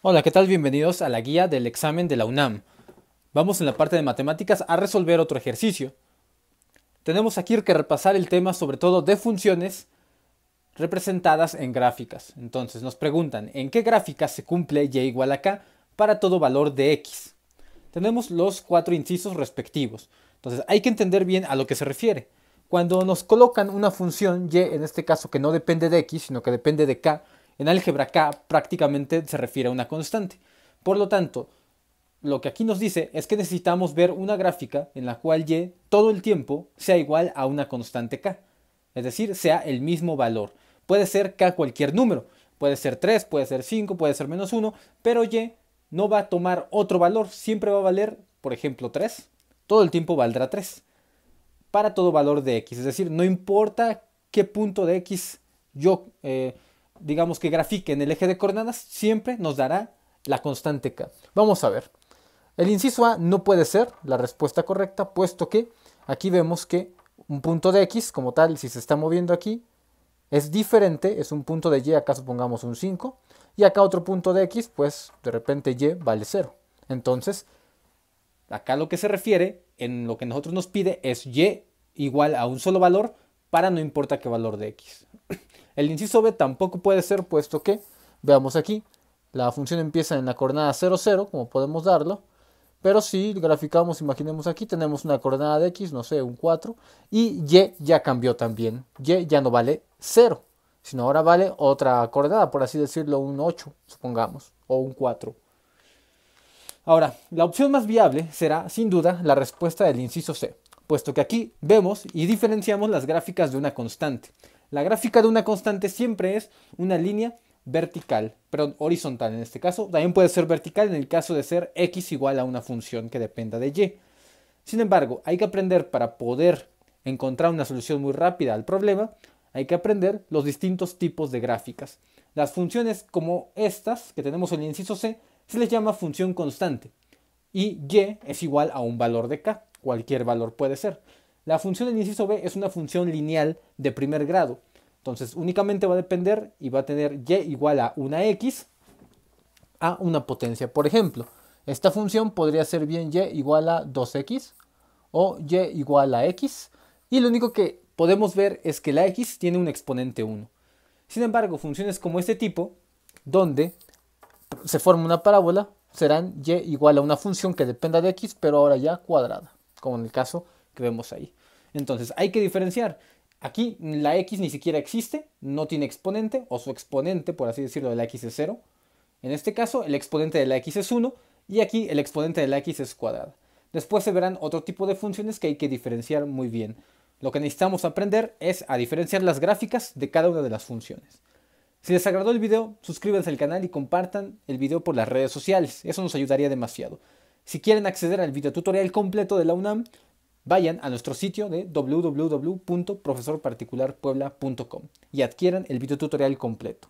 Hola, ¿qué tal? Bienvenidos a la guía del examen de la UNAM. Vamos en la parte de matemáticas a resolver otro ejercicio. Tenemos aquí que repasar el tema sobre todo de funciones representadas en gráficas. Entonces nos preguntan, ¿en qué gráfica se cumple y e igual a k para todo valor de x? Tenemos los cuatro incisos respectivos. Entonces hay que entender bien a lo que se refiere. Cuando nos colocan una función y, en este caso que no depende de x, sino que depende de k, en álgebra K prácticamente se refiere a una constante. Por lo tanto, lo que aquí nos dice es que necesitamos ver una gráfica en la cual y todo el tiempo sea igual a una constante k, es decir, sea el mismo valor. Puede ser k cualquier número, puede ser 3, puede ser 5, puede ser menos 1, pero y no va a tomar otro valor, siempre va a valer, por ejemplo, 3, todo el tiempo valdrá 3, para todo valor de x, es decir, no importa qué punto de x yo... Eh, digamos que grafique en el eje de coordenadas, siempre nos dará la constante k. Vamos a ver. El inciso A no puede ser la respuesta correcta, puesto que aquí vemos que un punto de x como tal, si se está moviendo aquí, es diferente, es un punto de y, acá supongamos un 5, y acá otro punto de x, pues de repente y vale 0. Entonces, acá lo que se refiere, en lo que nosotros nos pide, es y igual a un solo valor para no importa qué valor de x. El inciso B tampoco puede ser puesto que, veamos aquí, la función empieza en la coordenada 0, como podemos darlo. Pero si graficamos, imaginemos aquí, tenemos una coordenada de x, no sé, un 4, y y ya cambió también. Y ya no vale 0, sino ahora vale otra coordenada, por así decirlo, un 8, supongamos, o un 4. Ahora, la opción más viable será, sin duda, la respuesta del inciso C, puesto que aquí vemos y diferenciamos las gráficas de una constante. La gráfica de una constante siempre es una línea vertical, perdón, horizontal en este caso. También puede ser vertical en el caso de ser x igual a una función que dependa de y. Sin embargo, hay que aprender para poder encontrar una solución muy rápida al problema, hay que aprender los distintos tipos de gráficas. Las funciones como estas que tenemos en el inciso C se les llama función constante y y es igual a un valor de k, cualquier valor puede ser. La función del inciso b es una función lineal de primer grado. Entonces únicamente va a depender y va a tener y igual a una x a una potencia. Por ejemplo, esta función podría ser bien y igual a 2x o y igual a x. Y lo único que podemos ver es que la x tiene un exponente 1. Sin embargo, funciones como este tipo, donde se forma una parábola, serán y igual a una función que dependa de x, pero ahora ya cuadrada, como en el caso que vemos ahí. Entonces hay que diferenciar. Aquí la x ni siquiera existe, no tiene exponente, o su exponente, por así decirlo, de la x es 0. En este caso, el exponente de la x es 1 y aquí el exponente de la x es cuadrada. Después se verán otro tipo de funciones que hay que diferenciar muy bien. Lo que necesitamos aprender es a diferenciar las gráficas de cada una de las funciones. Si les agradó el video, suscríbanse al canal y compartan el video por las redes sociales, eso nos ayudaría demasiado. Si quieren acceder al video tutorial completo de la UNAM, vayan a nuestro sitio de www.profesorparticularpuebla.com y adquieran el videotutorial completo.